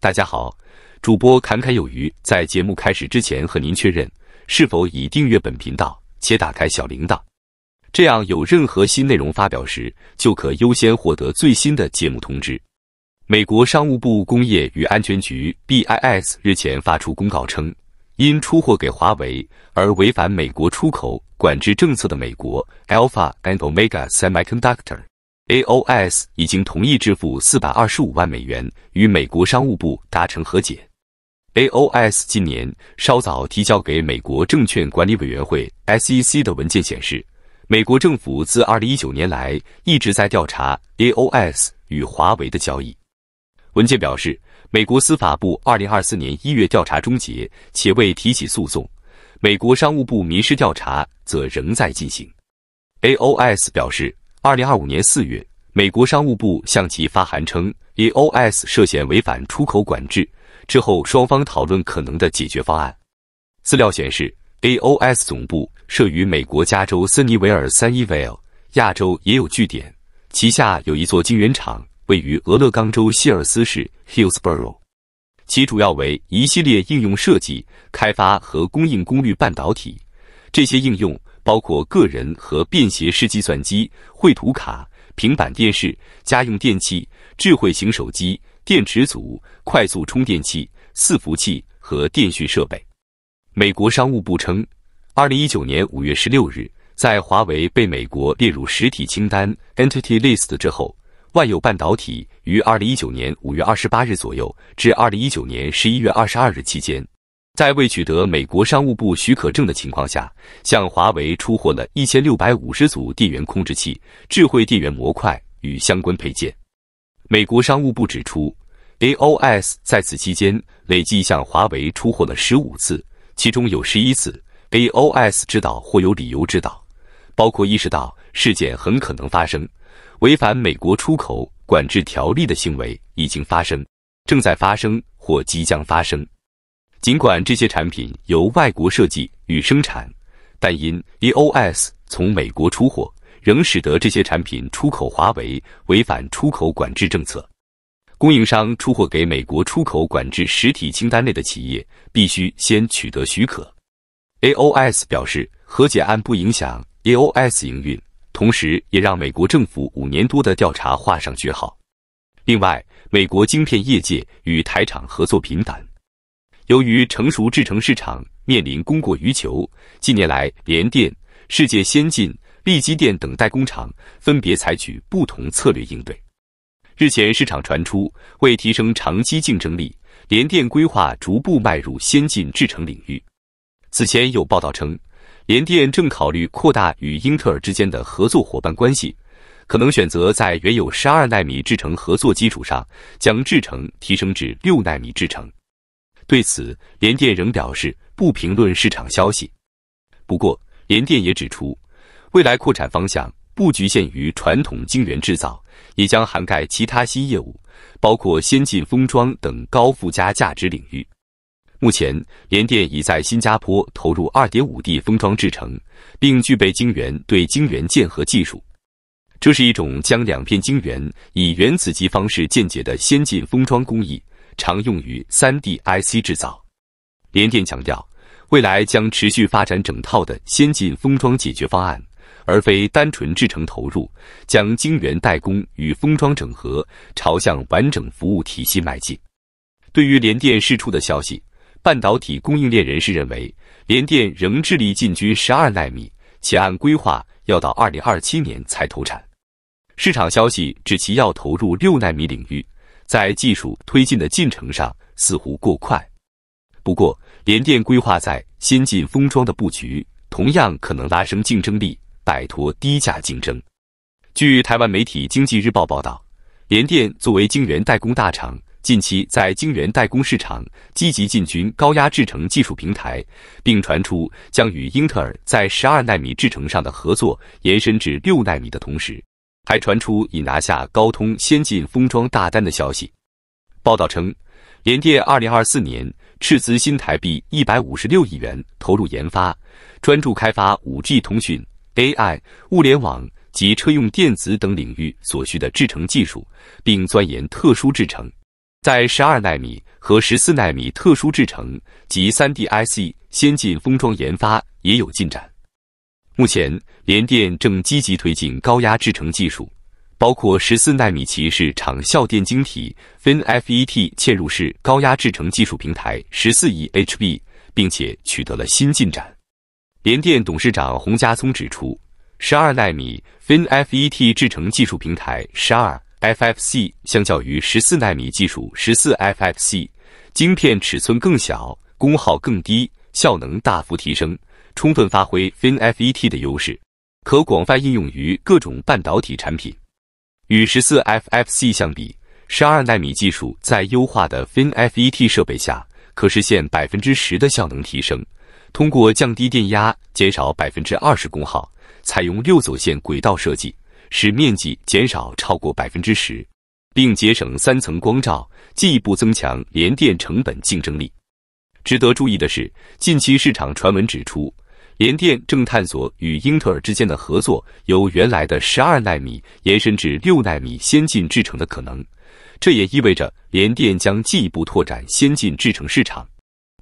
大家好，主播侃侃有余。在节目开始之前，和您确认是否已订阅本频道且打开小铃铛，这样有任何新内容发表时，就可优先获得最新的节目通知。美国商务部工业与安全局 （BIS） 日前发出公告称，因出货给华为而违反美国出口管制政策的美国 Alpha and Omega Semiconductor。AOS 已经同意支付四百二十五万美元，与美国商务部达成和解。AOS 今年稍早提交给美国证券管理委员会 SEC 的文件显示，美国政府自二零一九年来一直在调查 AOS 与华为的交易。文件表示，美国司法部二零二四年一月调查终结，且未提起诉讼；美国商务部民事调查则仍在进行。AOS 表示。二零二五年四月，美国商务部向其发函称，AOS 涉嫌违反出口管制。之后，双方讨论可能的解决方案。资料显示，AOS 总部设于美国加州森尼维尔 （Sunnyvale），亚洲也有据点，旗下有一座晶圆厂，位于俄勒冈州希尔斯市 （Hillsboro）。其主要为一系列应用设计、开发和供应功率半导体，这些应用。包括个人和便携式计算机、绘图卡、平板电视、家用电器、智慧型手机、电池组、快速充电器、伺服器和电讯设备。美国商务部称，二零一九年五月十六日，在华为被美国列入实体清单 （Entity List） 之后，万有半导体于二零一九年五月二十八日左右至二零一九年十一月二十二日期间。在未取得美国商务部许可证的情况下，向华为出货了1650组电源控制器、智慧电源模块与相关配件。美国商务部指出，AOS 在此期间累计向华为出货了15次，其中有11次 AOS 知道或有理由知道，包括意识到事件很可能发生、违反美国出口管制条例的行为已经发生、正在发生或即将发生。尽管这些产品由外国设计与生产，但因 e o s 从美国出货，仍使得这些产品出口华为违反出口管制政策。供应商出货给美国出口管制实体清单内的企业，必须先取得许可。AOS 表示，和解案不影响 AOS 营运同时也让美国政府五年多的调查画上句号。另外，美国晶片业界与台厂合作频繁。由于成熟制成市场面临供过于求，近年来联电、世界先进、力机电等代工厂分别采取不同策略应对。日前，市场传出为提升长期竞争力，联电规划逐步迈入先进制程领域。此前有报道称，联电正考虑扩大与英特尔之间的合作伙伴关系，可能选择在原有十二纳米制程合作基础上，将制程提升至六纳米制程。对此，联电仍表示不评论市场消息。不过，联电也指出，未来扩产方向不局限于传统晶圆制造，也将涵盖其他新业务，包括先进封装等高附加价值领域。目前，联电已在新加坡投入二点五 D 封装制程，并具备晶圆对晶圆键合技术。这是一种将两片晶圆以原子级方式间接的先进封装工艺。常用于 3D IC 制造。联电强调，未来将持续发展整套的先进封装解决方案，而非单纯制程投入，将晶圆代工与封装整合，朝向完整服务体系迈进。对于联电释出的消息，半导体供应链人士认为，联电仍致力进军十二纳米，且按规划要到二零二七年才投产。市场消息指其要投入六纳米领域。在技术推进的进程上似乎过快，不过联电规划在先进封装的布局，同样可能拉升竞争力，摆脱低价竞争。据台湾媒体《经济日报》报道，联电作为晶圆代工大厂，近期在晶圆代工市场积极进军高压制程技术平台，并传出将与英特尔在十二纳米制程上的合作延伸至六纳米的同时。还传出已拿下高通先进封装大单的消息。报道称，联电二零二四年斥资新台币一百五十六亿元投入研发，专注开发五 G 通讯、AI、物联网及车用电子等领域所需的制程技术，并钻研特殊制程，在十二纳米和十四纳米特殊制程及 3D IC 先进封装研发也有进展。目前，联电正积极推进高压制程技术，包括十四纳米鳍市场效电晶体 （FinFET） 嵌入式高压制程技术平台（十四亿 h b 并且取得了新进展。联电董事长洪家聪指出，十二纳米 FinFET 制程技术平台（十二 FFC） 相较于十四纳米技术（十四 FFC） 晶片尺寸更小，功耗更低。效能大幅提升，充分发挥 FinFET 的优势，可广泛应用于各种半导体产品。与十四 FFC 相比，十二纳米技术在优化的 FinFET 设备下可实现百分之十的效能提升。通过降低电压，减少百分之二十功耗；采用六走线轨道设计，使面积减少超过百分之十，并节省三层光照，进一步增强联电成本竞争力。值得注意的是，近期市场传闻指出，联电正探索与英特尔之间的合作，由原来的十二纳米延伸至六纳米先进制程的可能。这也意味着联电将进一步拓展先进制程市场，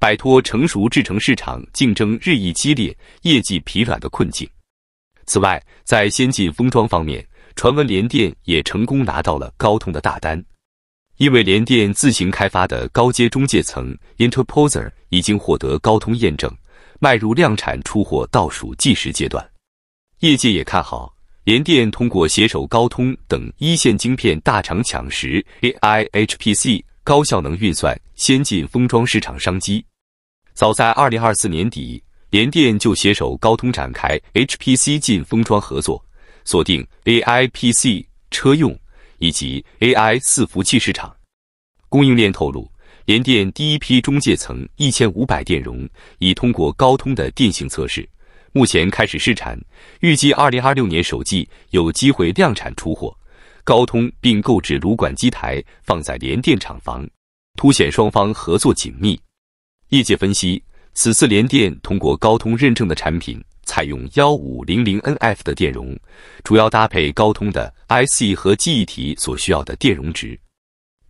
摆脱成熟制程市场竞争日益激烈、业绩疲软的困境。此外，在先进封装方面，传闻联电也成功拿到了高通的大单。因为联电自行开发的高阶中介层 Interposer 已经获得高通验证，迈入量产出货倒数计时阶段。业界也看好联电通过携手高通等一线晶片大厂抢食 AI HPC 高效能运算先进封装市场商机。早在二零二四年底，联电就携手高通展开 HPC 进封装合作，锁定 AI PC 车用。以及 AI 伺服器市场，供应链透露，联电第一批中介层一千五百电容已通过高通的电性测试，目前开始试产，预计二零二六年首季有机会量产出货。高通并购置炉管机台放在联电厂房，凸显双方合作紧密。业界分析。此次联电通过高通认证的产品采用幺五零零 nF 的电容，主要搭配高通的 IC 和记忆体所需要的电容值。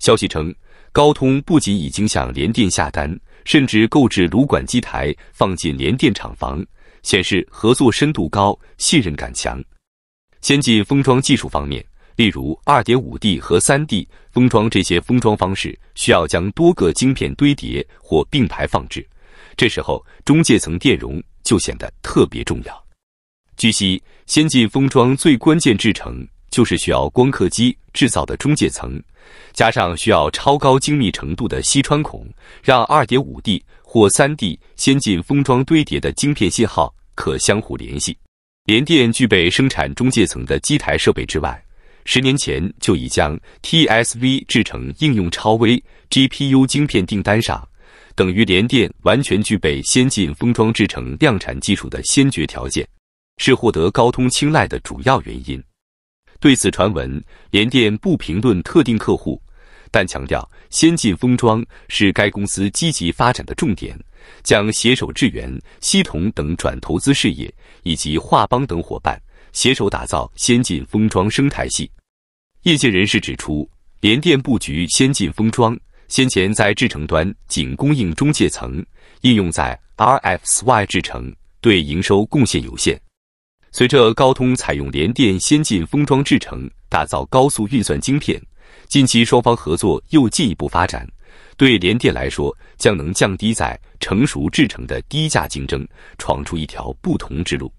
消息称，高通不仅已经向联电下单，甚至购置炉管机台放进联电厂房，显示合作深度高、信任感强。先进封装技术方面，例如二点五 D 和三 D 封装，这些封装方式需要将多个晶片堆叠或并排放置。这时候，中介层电容就显得特别重要。据悉，先进封装最关键制成就是需要光刻机制造的中介层，加上需要超高精密程度的吸穿孔，让二点五 D 或三 D 先进封装堆叠的晶片信号可相互联系。联电具备生产中介层的机台设备之外，十年前就已将 TSV 制成应用超微 GPU 晶片订单上。等于联电完全具备先进封装制成量产技术的先决条件，是获得高通青睐的主要原因。对此传闻，联电不评论特定客户，但强调先进封装是该公司积极发展的重点，将携手致源、西统等转投资事业以及华邦等伙伴，携手打造先进封装生态系。业界人士指出，联电布局先进封装。先前在制程端仅供应中介层应用，在 RFY s 制程对营收贡献有限。随着高通采用联电先进封装制程打造高速运算晶片，近期双方合作又进一步发展，对联电来说将能降低在成熟制程的低价竞争，闯出一条不同之路。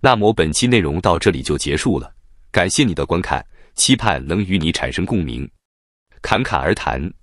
那么本期内容到这里就结束了，感谢你的观看，期盼能与你产生共鸣，侃侃而谈。